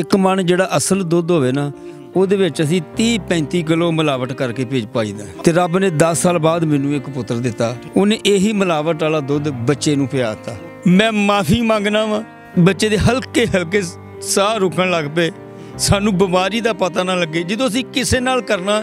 ਇੱਕ ਮਣ ਜਿਹੜਾ ਅਸਲ ਦੁੱਧ ਹੋਵੇ ਨਾ ਉਹਦੇ ਵਿੱਚ ਅਸੀਂ 30 35 ਕਿਲੋ ਮਿਲਾਵਟ ਕਰਕੇ ਭੇਜ ਪਾਈਦਾ ਤੇ ਰੱਬ ਨੇ 10 ਸਾਲ ਬਾਅਦ ਮੈਨੂੰ ਇੱਕ ਪੁੱਤਰ ਦਿੱਤਾ ਉਹਨੇ ਇਹੀ ਮਿਲਾਵਟ ਵਾਲਾ ਦੁੱਧ ਬੱਚੇ ਨੂੰ ਪਿਆਤਾ ਮੈਂ ਮਾਫੀ ਮੰਗਣਾ ਵਾ ਬੱਚੇ ਦੇ ਹਲਕੇ ਹਲਕੇ ਸਾਹ ਰੁਕਣ ਲੱਗ ਪਏ ਸਾਨੂੰ ਬਿਮਾਰੀ ਦਾ ਪਤਾ ਨਾ ਲੱਗੇ ਜਦੋਂ ਅਸੀਂ ਕਿਸੇ ਨਾਲ ਕਰਨਾ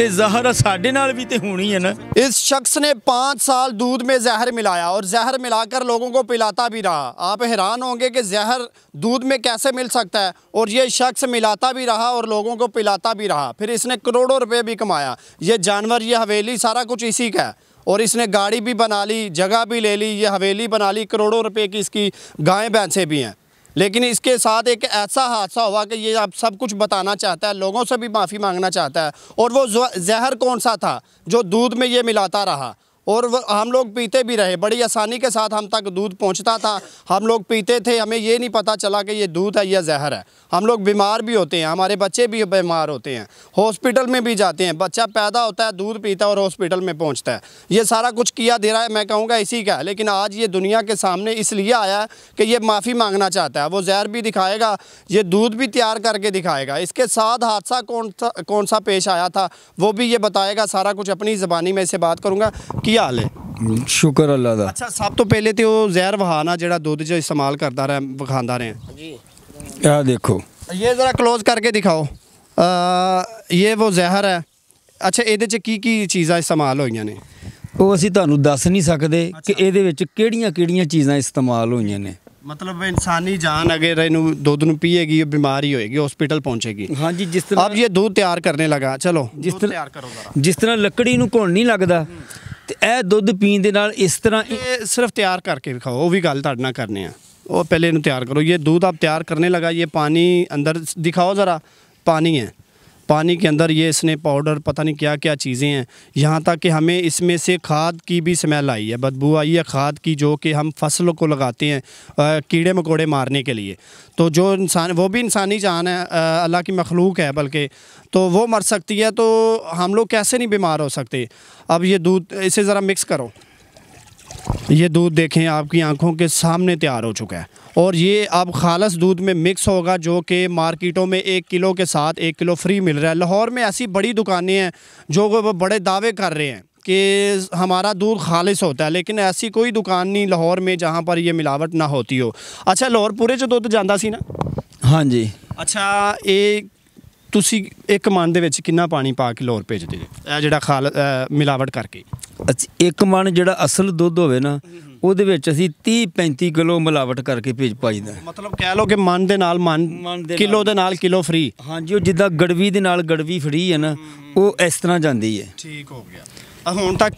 ਤੇ जहर साढ़े भी तो होनी है ना इस शख्स ने पाँच साल दूध में जहर मिलाया और जहर मिलाकर लोगों को पिलाता भी रहा आप हैरान होंगे कि जहर दूध में कैसे मिल सकता है और ये शख्स मिलाता भी रहा और लोगों को पिलाता भी रहा फिर इसने करोड़ों रुपये भी कमाया ये जानवर ये हवेली सारा कुछ इसी का है और इसने गाड़ी भी बना ली जगह भी ले ली ये हवेली बना ली करोड़ों रुपये की इसकी गायें भैंसें भी हैं लेकिन इसके साथ एक ऐसा हादसा हुआ कि ये आप सब कुछ बताना चाहता है लोगों से भी माफ़ी मांगना चाहता है और वो जहर कौन सा था जो दूध में ये मिलाता रहा और हम लोग पीते भी रहे बड़ी आसानी के साथ हम तक दूध पहुंचता था हम लोग पीते थे हमें ये नहीं पता चला कि ये दूध है या जहर है हम लोग बीमार भी होते हैं हमारे बच्चे भी बीमार होते हैं हॉस्पिटल में भी जाते हैं बच्चा पैदा होता है दूध पीता है और हॉस्पिटल में पहुंचता है ये सारा कुछ किया दे रहा है मैं कहूँगा इसी का लेकिन आज ये दुनिया के सामने इसलिए आया कि ये माफ़ी मांगना चाहता है वो जहर भी दिखाएगा ये दूध भी तैयार करके दिखाएगा इसके साथ हादसा कौन सा कौन सा पेश आया था वो भी ये बताएगा सारा कुछ अपनी ज़बानी में इसे बात करूँगा कि ਕੀ ਹਾਲ ਹੈ ਸ਼ੁਕਰ ਅੱਲਾ ਦਾ ਅੱਛਾ ਸਭ ਤੋਂ ਪਹਿਲੇ ਤੇ ਉਹ ਜ਼ਹਿਰ ਵਹਾਨਾ ਜਿਹੜਾ ਦੁੱਧ 'ਚ ਇਸਤੇਮਾਲ ਕਰਦਾ ਰਿਹਾ ਵਿਖਾਉਂਦਾ ਰਿਹਾ ਜੀ ਆਹ ਦੇਖੋ ਇਹ ਜ਼ਰਾ ক্লোਜ਼ ਕਰਕੇ ਦਿਖਾਓ ਅ ਇਹ ਉਹ ਜ਼ਹਿਰ ਹੈ ਅੱਛਾ ਇਹਦੇ 'ਚ ਕੀ ਕੀ ਚੀਜ਼ਾਂ ਇਸਤੇਮਾਲ ਹੋਈਆਂ ਨੇ ਉਹ ਅਸੀਂ ਤੁਹਾਨੂੰ ਦੱਸ ਨਹੀਂ ਸਕਦੇ ਕਿ ਇਹਦੇ ਵਿੱਚ ਕਿਹੜੀਆਂ-ਕਿਹੜੀਆਂ ਚੀਜ਼ਾਂ ਇਸਤੇਮਾਲ ਹੋਈਆਂ ਨੇ ਮਤਲਬ ਇਨਸਾਨੀ ਜਾਨ ਅਗਰ ਇਹਨੂੰ ਦੁੱਧ ਨੂੰ ਪੀਏਗੀ ਬਿਮਾਰੀ ਹੋਏਗੀ ਹਸਪੀਟਲ ਪਹੁੰਚੇਗੀ ਹਾਂਜੀ ਜਿਸ ਤਰ੍ਹਾਂ ਆਪ ਇਹ ਦੁੱਧ ਤਿਆਰ ਕਰਨੇ ਲਗਾ ਚਲੋ ਜਿਸ ਤਰ੍ਹਾਂ ਤਿਆਰ ਕਰੋ ਜ਼ਰਾ ਜਿਸ ਤਰ੍ਹਾਂ ਲੱਕੜੀ ਨੂੰ ਘੁਣ ਨਹੀਂ ਲੱਗਦਾ ਤੇ ਇਹ ਦੁੱਧ ਪੀਣ ਦੇ ਨਾਲ ਇਸ ਤਰ੍ਹਾਂ ਇਹ ਸਿਰਫ ਤਿਆਰ ਕਰਕੇ ਵਿਖਾਓ ਉਹ ਵੀ ਗੱਲ ਤੁਹਾਡੇ ਨਾਲ ਕਰਨੇ ਆ ਉਹ ਪਹਿਲੇ ਇਹਨੂੰ ਤਿਆਰ ਕਰੋ ਇਹ ਦੁੱਧ ਆਪ ਤਿਆਰ ਕਰਨੇ ਲਗਾ ਇਹ ਪਾਣੀ ਅੰਦਰ ਦਿਖਾਓ ਜ਼ਰਾ ਪਾਣੀ ਹੈ पानी के अंदर ये इसने पाउडर पता नहीं क्या क्या चीज़ें हैं यहाँ तक कि हमें इसमें से खाद की भी स्मेल आई है बदबू आई है खाद की जो कि हम फसलों को लगाते हैं कीड़े मकोड़े मारने के लिए तो जो इंसान वो भी इंसानी जान है अल्लाह की मखलूक है बल्कि तो वो मर सकती है तो हम लोग कैसे नहीं बीमार हो सकते अब ये दूध इसे ज़रा मिक्स करो ये दूध देखें आपकी आंखों के सामने तैयार हो चुका है और ये अब खालस दूध में मिक्स होगा जो कि मार्केटों में एक किलो के साथ एक किलो फ्री मिल रहा है लाहौर में ऐसी बड़ी दुकानें हैं जो वो बड़े दावे कर रहे हैं कि हमारा दूध खालिश होता है लेकिन ऐसी कोई दुकान नहीं लाहौर में जहाँ पर यह मिलावट ना होती हो अच्छा लाहौर पूरे जो दुध जाता सी ना हाँ जी अच्छा ये ਤੁਸੀਂ ਇੱਕ ਮਨ ਦੇ ਵਿੱਚ ਕਿੰਨਾ ਪਾਣੀ ਪਾ ਕੇ ਲੋਰ ਭੇਜਦੇ ਜੇ ਇਹ ਜਿਹੜਾ ਖਾਲ ਮਿਲਾਵਟ ਕਰਕੇ ਇੱਕ ਮਨ ਜਿਹੜਾ ਅਸਲ ਦੁੱਧ ਹੋਵੇ ਨਾ ਉਹਦੇ ਵਿੱਚ ਅਸੀਂ 30 35 ਕਿਲੋ ਮਿਲਾਵਟ ਕਰਕੇ ਭੇਜ ਪਾਈਦਾ ਮਤਲਬ ਕਹਿ ਲਓ ਕਿ ਮਨ ਦੇ ਨਾਲ ਮਨ ਕਿਲੋ ਦੇ ਨਾਲ ਕਿਲੋ ਫ੍ਰੀ ਹਾਂਜੀ ਉਹ ਜਿੱਦਾਂ ਗੜਵੀ ਦੇ ਨਾਲ ਗੜਵੀ ਫ੍ਰੀ ਹੈ ਨਾ ਉਹ ਇਸ ਤਰ੍ਹਾਂ ਜਾਂਦੀ ਹੈ ਠੀਕ ਹੋ ਗਿਆ ਹੁਣ ਤੱਕ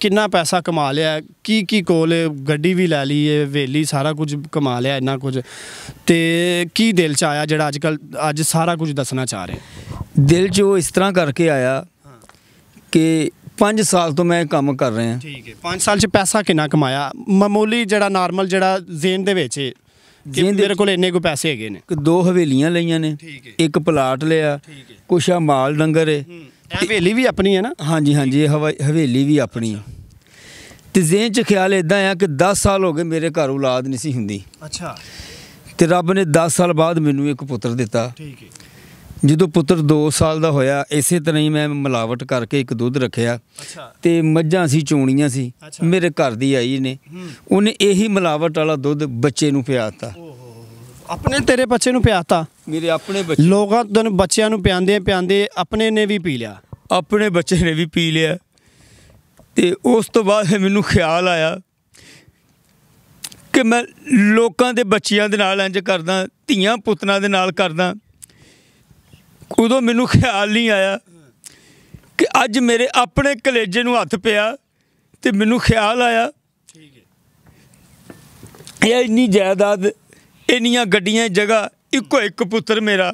ਕਿੰਨਾ ਪੈਸਾ ਕਮਾ ਲਿਆ ਕੀ ਕੀ ਕੋਲ ਗੱਡੀ ਵੀ ਲੈ ਲਈ ਏ ਵੇਲੀ ਸਾਰਾ ਕੁਝ ਕਮਾ ਲਿਆ ਇੰਨਾ ਕੁਝ ਤੇ ਕੀ ਦਿਲ ਚ ਆਇਆ ਜਿਹੜਾ ਅੱਜ ਕੱਲ ਅੱਜ ਸਾਰਾ ਕੁਝ ਦੱਸਣਾ ਚਾਹ ਰਹੇ ਦਿਲ 'ਚ ਉਹ ਇਸ ਤਰ੍ਹਾਂ ਕਰਕੇ ਆਇਆ ਕਿ 5 ਸਾਲ ਤੋਂ ਮੈਂ ਇਹ ਕੰਮ ਕਰ ਰਿਹਾ ਠੀਕ ਹੈ 5 ਸਾਲ ਚ ਪੈਸਾ ਕਿੰਨਾ ਕਮਾਇਆ ਮਾਮੂਲੀ ਜਿਹੜਾ ਨਾਰਮਲ ਜਿਹੜਾ ਜ਼ੇਨ ਦੇ ਵਿੱਚ ਏ ਕਿ ਮੇਰੇ ਕੋਲ ਇੰਨੇ ਕੋ ਪੈਸੇ ਹੈਗੇ ਨੇ ਦੋ ਹਵੇਲੀਆਂ ਲਈਆਂ ਨੇ ਇੱਕ ਪਲਾਟ ਲਿਆ ਕੁਛ ਆ ਮਾਲ ਡੰਗਰ ਏ ਹਵੇਲੀ ਵੀ ਆਪਣੀ ਹੈ ਨਾ ਹਾਂਜੀ ਹਾਂਜੀ ਇਹ ਹਵੇਲੀ ਵੀ ਆਪਣੀ ਹੈ ਤੇ ਜ਼ਿਹਨ 'ਚ ਖਿਆਲ ਇਦਾਂ ਆ ਕਿ 10 ਸਾਲ ਹੋ ਗਏ ਮੇਰੇ ਘਰ ਔਲਾਦ ਨਹੀਂ ਸੀ ਹੁੰਦੀ ਅੱਛਾ ਤੇ ਰੱਬ ਨੇ 10 ਸਾਲ ਬਾਅਦ ਮੈਨੂੰ ਇੱਕ ਪੁੱਤਰ ਦਿੱਤਾ ਠੀਕ ਹੈ ਜਦੋਂ ਪੁੱਤਰ 2 ਸਾਲ ਦਾ ਹੋਇਆ ਇਸੇ ਤਰ੍ਹਾਂ ਹੀ ਮੈਂ ਮਲਾਵਟ ਕਰਕੇ ਇੱਕ ਦੁੱਧ ਰੱਖਿਆ ਤੇ ਮੱਝਾਂ ਸੀ ਚੋਣੀਆਂ ਸੀ ਮੇਰੇ ਘਰ ਦੀ ਆਈ ਨੇ ਉਹਨੇ ਇਹੀ ਮਲਾਵਟ ਵਾਲਾ ਦੁੱਧ ਬੱਚੇ ਨੂੰ ਪਿਆਤਾ ਆਪਣੇ ਤੇਰੇ ਬੱਚੇ ਨੂੰ ਪਿਆਤਾ ਮੇਰੇ ਆਪਣੇ ਬੱਚੇ ਲੋਕਾਂ ਤੋਂ ਬੱਚਿਆਂ ਨੂੰ ਪਿਆਉਂਦੇ ਪਿਆਉਂਦੇ ਆਪਣੇ ਨੇ ਵੀ ਪੀ ਲਿਆ ਆਪਣੇ ਬੱਚੇ ਨੇ ਵੀ ਪੀ ਲਿਆ ਤੇ ਉਸ ਤੋਂ ਬਾਅਦ ਮੈਨੂੰ ਖਿਆਲ ਆਇਆ ਕਿ ਮੈਂ ਲੋਕਾਂ ਦੇ ਬੱਚਿਆਂ ਦੇ ਨਾਲ ਇੰਜ ਕਰਦਾ ਧੀਆਂ ਪੁੱਤਰਾਂ ਦੇ ਨਾਲ ਕਰਦਾ ਉਦੋਂ ਮੈਨੂੰ ਖਿਆਲ ਨਹੀਂ ਆਇਆ ਕਿ ਅੱਜ ਮੇਰੇ ਆਪਣੇ ਕਲੇਜੇ ਨੂੰ ਹੱਥ ਪਿਆ ਤੇ ਮੈਨੂੰ ਖਿਆਲ ਆਇਆ ਠੀਕ ਹੈ ਇਹ ਇੰਨੀ ਜਾਇਦਾਦ ਇੰਨੀਆਂ ਗੱਡੀਆਂ ਜਗ੍ਹਾ ਇੱਕੋ ਇੱਕ ਪੁੱਤਰ ਮੇਰਾ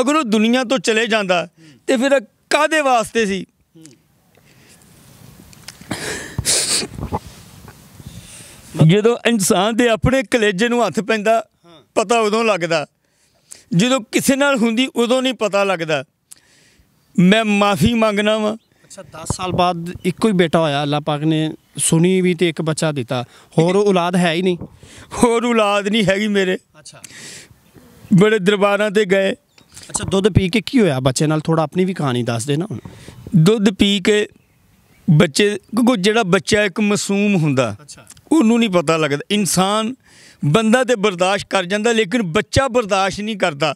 ਅਗਰ ਉਹ ਦੁਨੀਆ ਤੋਂ ਚਲੇ ਜਾਂਦਾ ਤੇ ਫਿਰ ਕਾਦੇ ਵਾਸਤੇ ਸੀ ਜਦੋਂ ਇਨਸਾਨ ਦੇ ਆਪਣੇ ਕਲੇਜੇ ਨੂੰ ਹੱਥ ਪੈਂਦਾ ਪਤਾ ਉਦੋਂ ਲੱਗਦਾ ਜਦੋਂ ਕਿਸੇ ਨਾਲ ਹੁੰਦੀ ਉਦੋਂ ਨਹੀਂ ਪਤਾ ਲੱਗਦਾ ਮੈਂ ਮਾਫੀ ਮੰਗਣਾ ਵਾ ਅੱਛਾ 10 ਸਾਲ ਬਾਅਦ ਇੱਕੋ ਹੀ ਬੇਟਾ ਹੋਇਆ ਅੱਲਾਹ ਪਾਕ ਨੇ ਸੁਣੀ ਵੀ ਤੇ ਇੱਕ ਬੱਚਾ ਦਿੱਤਾ ਹੋਰ ਔਲਾਦ ਹੈ ਹੀ ਨਹੀਂ ਹੋਰ ਔਲਾਦ ਨਹੀਂ ਹੈਗੀ ਮੇਰੇ ਅੱਛਾ ਬੜੇ ਦਰਬਾਰਾਂ ਤੇ ਗਏ ਅੱਛਾ ਦੁੱਧ ਪੀ ਕੇ ਕੀ ਹੋਇਆ ਬੱਚੇ ਨਾਲ ਥੋੜਾ ਆਪਣੀ ਵੀ ਕਹਾਣੀ ਦੱਸ ਦੇ ਨਾ ਦੁੱਧ ਪੀ ਕੇ ਬੱਚੇ ਕਿਉਂਕਿ ਜਿਹੜਾ ਬੱਚਾ ਇੱਕ ਮਾਸੂਮ ਹੁੰਦਾ ਉਹਨੂੰ ਨਹੀਂ ਪਤਾ ਲੱਗਦਾ ਇਨਸਾਨ ਬੰਦਾ ਤੇ ਬਰਦਾਸ਼ਤ ਕਰ ਜਾਂਦਾ ਲੇਕਿਨ ਬੱਚਾ ਬਰਦਾਸ਼ਤ ਨਹੀਂ ਕਰਦਾ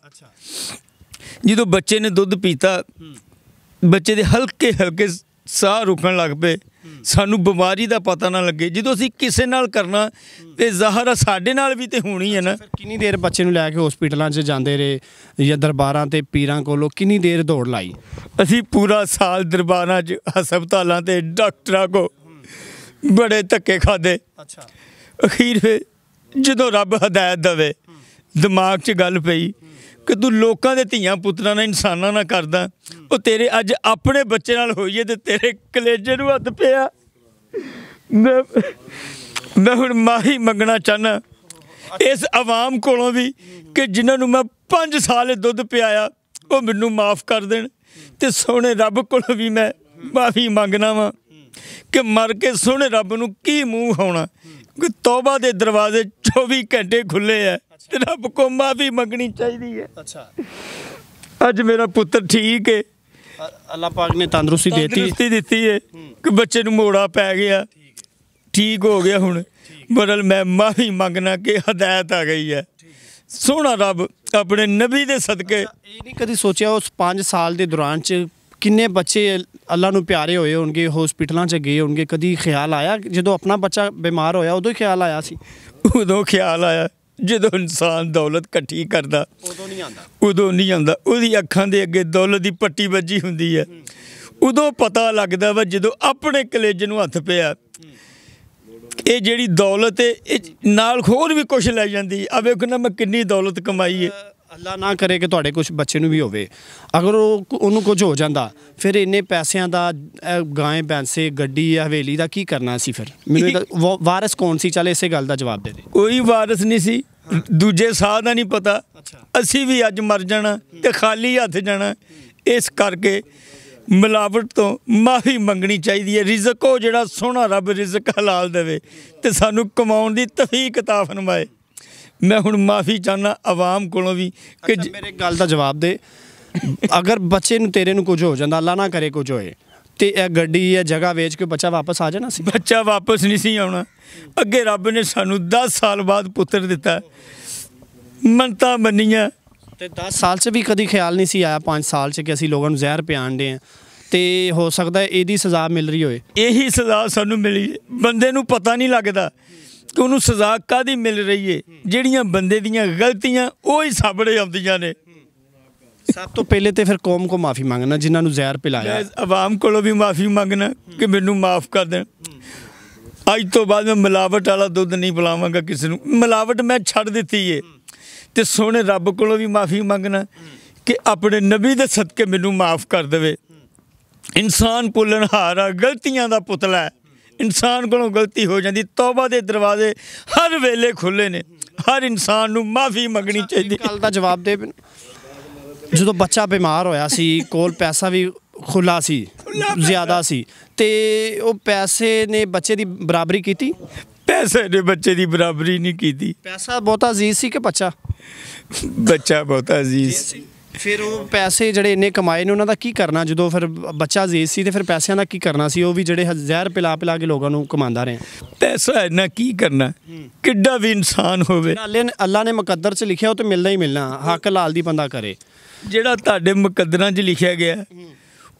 ਜਦੋਂ ਬੱਚੇ ਨੇ ਦੁੱਧ ਪੀਤਾ ਬੱਚੇ ਦੇ ਹਲਕੇ ਹਲਕੇ ਸਾਹ ਰੁਕਣ ਲੱਗ ਪਏ ਸਾਨੂੰ ਬਿਮਾਰੀ ਦਾ ਪਤਾ ਨਾ ਲੱਗੇ ਜਦੋਂ ਅਸੀਂ ਕਿਸੇ ਨਾਲ ਕਰਨਾ ਤੇ ਜ਼ਾਹਰ ਸਾਡੇ ਨਾਲ ਵੀ ਤੇ ਹੋਣੀ ਹੈ ਨਾ ਕਿੰਨੀ ਦੇਰ ਬੱਚੇ ਨੂੰ ਲੈ ਕੇ ਹਸਪੀਟਲਾਂ 'ਚ ਜਾਂਦੇ ਰਹੇ ਜਾਂ ਦਰਬਾਰਾਂ ਤੇ ਪੀਰਾਂ ਕੋਲੋਂ ਕਿੰਨੀ ਦੇਰ ਦੌੜ ਲਾਈ ਅਸੀਂ ਪੂਰਾ ਸਾਲ ਦਰਬਾਰਾਂ 'ਚ ਹਸਪਤਾਲਾਂ ਤੇ ਡਾਕਟਰਾਂ ਕੋ ਬੜੇ ਧੱਕੇ ਖਾਦੇ ਅੱਛਾ ਅਖੀਰ ਜਦੋਂ ਰੱਬ ਹਦਾਇਤ ਦਵੇ ਦਿਮਾਗ 'ਚ ਗੱਲ ਪਈ ਕਿ ਤੂੰ ਲੋਕਾਂ ਦੇ ਧੀਆਂ ਪੁੱਤਰਾਂ ਨਾਲ ਇਨਸਾਨਾਂ ਨਾਲ ਕਰਦਾ ਉਹ ਤੇਰੇ ਅੱਜ ਆਪਣੇ ਬੱਚੇ ਨਾਲ ਹੋਈਏ ਤੇ ਤੇਰੇ ਕਲੇਜੇ ਨੂੰ ਹੱਥ ਪਿਆ ਮੈਂ ਹੁਣ ਮਾਹੀ ਮੰਗਣਾ ਚਾਹਨਾ ਇਸ ਆਵਾਮ ਕੋਲੋਂ ਵੀ ਕਿ ਜਿਨ੍ਹਾਂ ਨੂੰ ਮੈਂ 5 ਸਾਲ ਦੁੱਧ ਪਿਆਇਆ ਉਹ ਮੈਨੂੰ ਮਾਫ ਕਰ ਦੇਣ ਤੇ ਸੋਹਣੇ ਰੱਬ ਕੋਲੋਂ ਵੀ ਮੈਂ ਮਾਫੀ ਮੰਗਣਾ ਵਾਂ ਕਿ ਮਰ ਕੇ ਸੋਹਣੇ ਰੱਬ ਨੂੰ ਕੀ ਮੂੰਹ ਹੋਣਾ ਕਿ ਤੌਬਾ ਦੇ ਦਰਵਾਜ਼ੇ 24 ਘੰਟੇ ਖੁੱਲੇ ਆ ਤੇ ਰੱਬ ਕੋ ਮਾਫੀ ਮੰਗਣੀ ਚਾਹੀਦੀ ਹੈ ਅੱਛਾ ਅੱਜ ਮੇਰਾ ਪੁੱਤਰ ਠੀਕ ਹੈ ਅੱਲਾਹ ਪਾਕ ਨੇ ਤੰਦਰੁਸਤੀ ਦਿੱਤੀ ਤੰਦਰੁਸਤੀ ਦਿੱਤੀ ਹੈ ਕਿ ਬੱਚੇ ਨੂੰ ਮੋੜਾ ਪੈ ਗਿਆ ਠੀਕ ਹੋ ਗਿਆ ਹੁਣ ਬਦਲ ਮੈਂ ਮਾਫੀ ਮੰਗਣਾ ਕਿ ਹਦਾਇਤ ਆ ਗਈ ਹੈ ਸੋਹਣਾ ਰੱਬ ਆਪਣੇ ਨਬੀ ਦੇ ਸਦਕੇ ਇਹ ਨਹੀਂ ਕਦੀ ਸੋਚਿਆ ਉਸ 5 ਸਾਲ ਦੇ ਦੌਰਾਨ ਚ ਕਿੰਨੇ ਬੱਚੇ ਅੱਲਾ ਨੂੰ ਪਿਆਰੇ ਹੋਏ ਹੋਣਗੇ ਹਸਪੀਟਲਾਂ 'ਚ ਗਏ ਹੋਣਗੇ ਕਦੀ ਖਿਆਲ ਆਇਆ ਜਦੋਂ ਆਪਣਾ ਬੱਚਾ ਬਿਮਾਰ ਹੋਇਆ ਉਦੋਂ ਹੀ ਖਿਆਲ ਆਇਆ ਸੀ ਉਦੋਂ ਖਿਆਲ ਆਇਆ ਜਦੋਂ ਇਨਸਾਨ ਦੌਲਤ ਇਕੱਠੀ ਕਰਦਾ ਉਦੋਂ ਨਹੀਂ ਆਉਂਦਾ ਉਦੋਂ ਨਹੀਂ ਆਉਂਦਾ ਉਹਦੀ ਅੱਖਾਂ ਦੇ ਅੱਗੇ ਦੌਲਤ ਦੀ ਪੱਟੀ ਵੱਜੀ ਹੁੰਦੀ ਹੈ ਉਦੋਂ ਪਤਾ ਲੱਗਦਾ ਵਾ ਜਦੋਂ ਆਪਣੇ ਕਲੇਜ ਨੂੰ ਹੱਥ ਪਿਆ ਇਹ ਜਿਹੜੀ ਦੌਲਤ ਹੈ ਨਾਲ ਹੋਰ ਵੀ ਕੁਝ ਲੈ ਜਾਂਦੀ ਆ ਵੇਖੋ ਨਾ ਮੈਂ ਕਿੰਨੀ ਦੌਲਤ ਕਮਾਈ ਹੈ ਅੱਲਾ ਨਾ ਕਰੇ ਕਿ ਤੁਹਾਡੇ ਕੁਝ ਬੱਚੇ ਨੂੰ ਵੀ ਹੋਵੇ ਅਗਰ ਉਹ ਉਹਨੂੰ ਕੁਝ ਹੋ ਜਾਂਦਾ ਫਿਰ ਇੰਨੇ ਪੈਸਿਆਂ ਦਾ ਗਾਂ ਬੈਂਸੇ ਗੱਡੀ ਹਵੇਲੀ ਦਾ ਕੀ ਕਰਨਾ ਸੀ ਫਿਰ ਮੈਨੂੰ ਵਾਰਿਸ ਕੌਣ ਸੀ ਚਲੇ ਇਸੇ ਗੱਲ ਦਾ ਜਵਾਬ ਦੇ ਦੇ ਕੋਈ ਵਾਰਿਸ ਨਹੀਂ ਸੀ ਦੂਜੇ ਸਾਹ ਦਾ ਨਹੀਂ ਪਤਾ ਅਸੀਂ ਵੀ ਅੱਜ ਮਰ ਜਾਣਾ ਤੇ ਖਾਲੀ ਹੱਥ ਜਾਣਾ ਇਸ ਕਰਕੇ ਮਿਲਾਵਟ ਤੋਂ ਮਾਫੀ ਮੰਗਣੀ ਚਾਹੀਦੀ ਹੈ ਰਿਜ਼ਕ ਉਹ ਜਿਹੜਾ ਸੋਹਣਾ ਰੱਬ ਰਿਜ਼ਕ ਹਲਾਲ ਦੇਵੇ ਤੇ ਸਾਨੂੰ ਕਮਾਉਣ ਦੀ ਤਫੀਕ ਤਾ ਫਰਮਾਏ ਮੈਂ ਹੁਣ ਮਾਫੀ ਚਾਹਨਾ ਆਵਾਮ ਕੋਲੋਂ ਵੀ ਕਿ ਮੇਰੇ ਗੱਲ ਦਾ ਜਵਾਬ ਦੇ ਅਗਰ ਬੱਚੇ ਨੂੰ ਤੇਰੇ ਨੂੰ ਕੁਝ ਹੋ ਜਾਂਦਾ ਅੱਲਾ ਨਾ ਕਰੇ ਕੁਝ ਹੋਏ ਤੇ ਇਹ ਗੱਡੀ ਇਹ ਜਗ੍ਹਾ ਵੇਚ ਕੇ ਬੱਚਾ ਵਾਪਸ ਆ ਜਾਣਾ ਸੀ ਬੱਚਾ ਵਾਪਸ ਨਹੀਂ ਸੀ ਆਉਣਾ ਅੱਗੇ ਰੱਬ ਨੇ ਸਾਨੂੰ 10 ਸਾਲ ਬਾਅਦ ਪੁੱਤਰ ਦਿੱਤਾ ਮੰਤਾ ਮੰਨੀਆਂ ਤੇ 10 ਸਾਲ 'ਚ ਵੀ ਕਦੀ ਖਿਆਲ ਨਹੀਂ ਸੀ ਆਇਆ 5 ਸਾਲ 'ਚ ਕਿ ਅਸੀਂ ਲੋਕਾਂ ਨੂੰ ਜ਼ਹਿਰ ਪਿਆਣ ਦੇ ਆ ਤੇ ਹੋ ਸਕਦਾ ਇਹਦੀ ਸਜ਼ਾ ਮਿਲ ਰਹੀ ਹੋਵੇ ਇਹੀ ਸਜ਼ਾ ਸਾਨੂੰ ਮਿਲੀ ਬੰਦੇ ਨੂੰ ਪਤਾ ਨਹੀਂ ਲੱਗਦਾ ਕਿ ਉਹਨੂੰ ਸਜ਼ਾ ਕਾਦੀ ਮਿਲ ਰਹੀ ਏ ਜਿਹੜੀਆਂ ਬੰਦੇ ਦੀਆਂ ਗਲਤੀਆਂ ਉਹ ਹੀ ਸਾਹਮਣੇ ਆਉਂਦੀਆਂ ਨੇ ਸਭ ਤੋਂ ਪਹਿਲੇ ਤੇ ਫਿਰ ਕੌਮ ਕੋ ਮਾਫੀ ਮੰਗਣਾ ਜਿਨ੍ਹਾਂ ਨੂੰ ਜ਼ਹਿਰ ਪਿਲਾਇਆ ਆਵਾਮ ਕੋਲੋਂ ਵੀ ਮਾਫੀ ਮੰਗਣਾ ਕਿ ਮੈਨੂੰ ਮਾਫ ਕਰ ਦੇਣ ਅੱਜ ਤੋਂ ਬਾਅਦ ਮੈਂ ਮਿਲਾਵਟ ਵਾਲਾ ਦੁੱਧ ਨਹੀਂ ਪਿਲਾਵਾਂਗਾ ਕਿਸੇ ਨੂੰ ਮਿਲਾਵਟ ਮੈਂ ਛੱਡ ਦਿੱਤੀ ਏ ਤੇ ਸੋਹਣੇ ਰੱਬ ਕੋਲੋਂ ਵੀ ਮਾਫੀ ਮੰਗਣਾ ਕਿ ਆਪਣੇ ਨਬੀ ਦੇ ਸਦਕੇ ਮੈਨੂੰ ਮਾਫ ਕਰ ਦੇਵੇ ਇਨਸਾਨ ਪੁੱਲਣ ਹਾਰਾ ਗਲਤੀਆਂ ਦਾ ਪੁਤਲਾ ਹੈ ਇਨਸਾਨ ਕੋਲੋਂ ਗਲਤੀ ਹੋ ਜਾਂਦੀ ਤੌਬਾ ਦੇ ਦਰਵਾਜ਼ੇ ਹਰ ਵੇਲੇ ਖੁੱਲੇ ਨੇ ਹਰ ਇਨਸਾਨ ਨੂੰ ਮਾਫੀ ਮੰਗਣੀ ਚਾਹੀਦੀ ਕੱਲ ਦਾ ਜਵਾਬ ਦੇ ਜਦੋਂ ਬੱਚਾ ਬਿਮਾਰ ਹੋਇਆ ਸੀ ਕੋਲ ਪੈਸਾ ਵੀ ਖੁੱਲਾ ਸੀ ਜ਼ਿਆਦਾ ਸੀ ਤੇ ਉਹ ਪੈਸੇ ਨੇ ਬੱਚੇ ਦੀ ਬਰਾਬਰੀ ਕੀਤੀ ਪੈਸੇ ਨੇ ਬੱਚੇ ਦੀ ਬਰਾਬਰੀ ਨਹੀਂ ਕੀਤੀ ਪੈਸਾ ਬਹੁਤਾ ਅਜ਼ੀਜ਼ ਸੀ ਕਿ ਬੱਚਾ ਬੱਚਾ ਬਹੁਤਾ ਅਜ਼ੀਜ਼ ਸੀ ਫਿਰ ਉਹ ਪੈਸੇ ਜਿਹੜੇ ਇੰਨੇ ਕਮਾਏ ਨੇ ਉਹਨਾਂ ਦਾ ਕੀ ਕਰਨਾ ਜਦੋਂ ਫਿਰ ਬੱਚਾ ਜੇਸ ਸੀ ਤੇ ਫਿਰ ਪੈਸਿਆਂ ਦਾ ਕੀ ਕਰਨਾ ਸੀ ਉਹ ਵੀ ਜਿਹੜੇ ਜ਼ਹਿਰ ਪਿਲਾ ਪਿਲਾ ਕੇ ਲੋਕਾਂ ਨੂੰ ਕਮਾਉਂਦਾ ਰਹੇ ਪੈਸਾ ਇੰਨਾ ਕੀ ਕਰਨਾ ਕਿੱਡਾ ਵੀ ਇਨਸਾਨ ਹੋਵੇ ਨਾਲੇ ਅੱਲਾ ਨੇ ਮੁਕੱਦਰ 'ਚ ਲਿਖਿਆ ਉਹ ਤੇ ਮਿਲਣਾ ਹੀ ਮਿਲਣਾ ਹੱਕ ਲਾਲ ਦੀ ਬੰਦਾ ਕਰੇ ਜਿਹੜਾ ਤੁਹਾਡੇ ਮੁਕੱਦਰਾਂ 'ਚ ਲਿਖਿਆ ਗਿਆ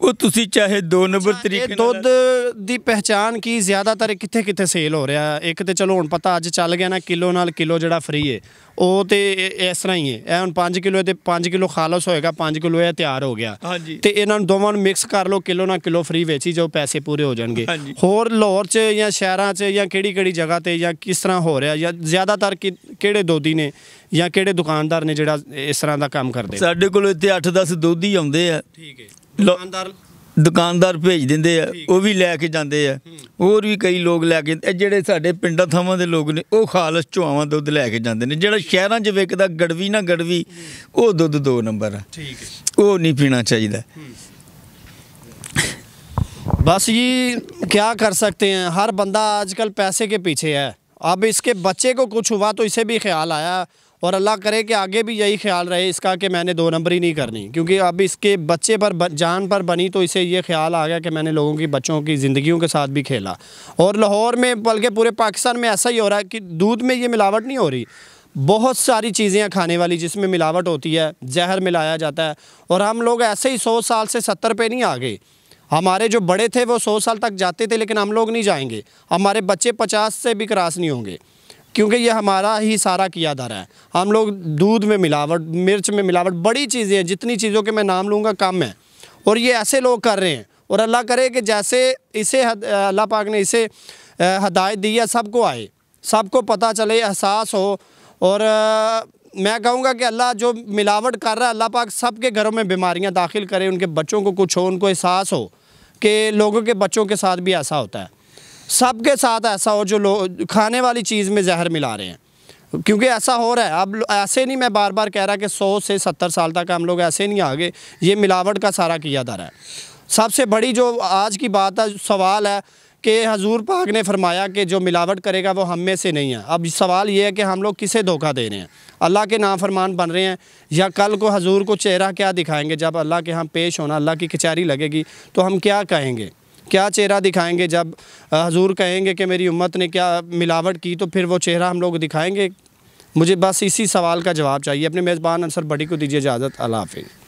ਉਹ ਤੁਸੀਂ ਚਾਹੇ ਦੋ ਨੰਬਰ ਤਰੀਕੇ ਨਾਲ ਦੁੱਧ ਦੀ ਪਹਿਚਾਨ ਕੀ ਜ਼ਿਆਦਾਤਰ ਕਿੱਥੇ ਕਿੱਥੇ ਸੇਲ ਹੋ ਰਿਹਾ ਇੱਕ ਤੇ ਚਲੋ ਹੁਣ ਪਤਾ ਅੱਜ ਚੱਲ ਗਿਆ ਨਾ ਕਿਲੋ ਨਾਲ ਕਿਲੋ ਜਿਹੜਾ ਫ੍ਰੀ ਹੈ ਉਹ ਤੇ ਇਸ ਤਰ੍ਹਾਂ ਹੀ ਹੈ ਇਹ ਹੁਣ 5 ਕਿਲੋ ਤੇ 5 ਕਿਲੋ ਖਾਲਸ ਹੋਏਗਾ 5 ਕਿਲੋ ਇਹ ਤਿਆਰ ਹੋ ਗਿਆ ਤੇ ਇਹਨਾਂ ਨੂੰ ਦੋਵਾਂ ਨੂੰ ਮਿਕਸ ਕਰ ਲਓ ਕਿਲੋ ਨਾਲ ਕਿਲੋ ਫ੍ਰੀ ਵੇਚੀ ਜਾਓ ਪੈਸੇ ਪੂਰੇ ਹੋ ਜਾਣਗੇ ਹੋਰ ਲਾਹੌਰ 'ਚ ਜਾਂ ਸ਼ਹਿਰਾਂ 'ਚ ਜਾਂ ਕਿਹੜੀ ਕਿਹੜੀ ਜਗ੍ਹਾ ਤੇ ਜਾਂ ਕਿਸ ਤਰ੍ਹਾਂ ਹੋ ਰਿਹਾ ਜਾਂ ਜ਼ਿਆਦਾਤਰ ਕਿਹੜੇ ਦੋਦੀ ਨੇ ਜਾਂ ਕਿਹੜੇ ਦੁਕਾਨਦਾਰ ਨੇ ਜਿਹੜਾ ਇਸ ਤਰ੍ਹਾਂ ਦਾ ਕੰਮ ਕਰਦੇ ਸਾਡੇ ਕੋਲ ਇੱਥੇ 8-10 ਦੋਦੀ ਆਉਂਦੇ ਆ ਠੀਕ ਹੈ ਦੁਕਾਨਦਾਰ ਦੁਕਾਨਦਾਰ ਭੇਜ ਦਿੰਦੇ ਆ ਉਹ ਵੀ ਲੈ ਕੇ ਜਾਂਦੇ ਆ ਹੋਰ ਵੀ ਕਈ ਲੋਕ ਲੈ ਕੇ ਇਹ ਜਿਹੜੇ ਸਾਡੇ ਪਿੰਡਾਂ ਥਾਵਾਂ ਦੇ ਲੋਕ ਨੇ ਉਹ ਖਾਲਸ ਚੁਆਵਾਂ ਦੁੱਧ ਲੈ ਕੇ ਜਾਂਦੇ ਨੇ ਜਿਹੜਾ ਸ਼ਹਿਰਾਂ 'ਚ ਵਿਕਦਾ ਗੜਵੀ ਨਾ ਗੜਵੀ ਉਹ ਦੁੱਧ ਦੋ ਨੰਬਰ ਆ ਠੀਕ ਹੈ ਉਹ ਨਹੀਂ ਪੀਣਾ ਚਾਹੀਦਾ ਜੀ ਕੀ ਕਰ कर सकते ਹਰ ਬੰਦਾ ਅੱਜ ਕੱਲ ਪੈਸੇ ਕੇ ਪਿੱਛੇ ਹੈ ਅਬ ਇਸਕੇ ਬੱਚੇ ਕੋ ਕੁਛ ਹੋਵਾ ਤੋ ਇਸੇ ਵੀ ਖਿਆਲ ਆਇਆ और अल्लाह करे कि आगे भी यही ख्याल रहे इसका कि मैंने दो नंबर ही नहीं करनी क्योंकि अब इसके बच्चे पर जान पर बनी तो इसे ये ख्याल आ गया कि मैंने लोगों की बच्चों की ज़िंदगियों के साथ भी खेला और लाहौर में बल्कि पूरे पाकिस्तान में ऐसा ही हो रहा है कि दूध में ये मिलावट नहीं हो रही बहुत सारी चीज़ें खाने वाली जिसमें मिलावट होती है जहर मिलाया जाता है और हम लोग ऐसे ही सौ साल से सत्तर पे नहीं आ गए हमारे जो बड़े थे वो सौ साल तक जाते थे लेकिन हम लोग नहीं जाएंगे हमारे बच्चे पचास से भी क्रॉस नहीं होंगे क्योंकि ये हमारा ही सारा किया दर है हम लोग दूध में मिलावट मिर्च में मिलावट बड़ी चीज़ें हैं जितनी चीज़ों के मैं नाम लूँगा कम है और ये ऐसे लोग कर रहे हैं और अल्लाह करे कि जैसे इसे अल्लाह पाक ने इसे हदायत दी है सबको आए सबको पता चले एहसास हो और आ, मैं कहूँगा कि अल्लाह जो मिलावट कर रहा है अल्लाह पाक सब के घरों में बीमारियाँ दाखिल करें उनके बच्चों को कुछ हो उनको एहसास हो कि लोगों के बच्चों के साथ भी ऐसा होता है सबके साथ ऐसा हो जो लोग खाने वाली चीज़ में जहर मिला रहे हैं क्योंकि ऐसा हो रहा है अब ऐसे नहीं मैं बार बार कह रहा कि 100 से 70 साल तक हम लोग ऐसे नहीं आगे ये मिलावट का सारा किया जा रहा है सबसे बड़ी जो आज की बात है सवाल है कि हजूर पाक ने फरमाया कि जो मिलावट करेगा वो हम में से नहीं है अब सवाल ये है कि हम लोग किसे धोखा दे रहे हैं अल्लाह के नाफरमान बन रहे हैं या कल को हजूर को चेहरा क्या दिखाएंगे जब अल्लाह के हम पेश होना अल्लाह की कचहरी लगेगी तो हम क्या कहेंगे क्या चेहरा दिखाएंगे जब हजूर कहेंगे कि मेरी उम्मत ने क्या मिलावट की तो फिर वो चेहरा हम लोग दिखाएंगे मुझे बस इसी सवाल का जवाब चाहिए अपने मेज़बान अंसर बड़ी को दीजिए इजाज़त अल्लाह हाफिज़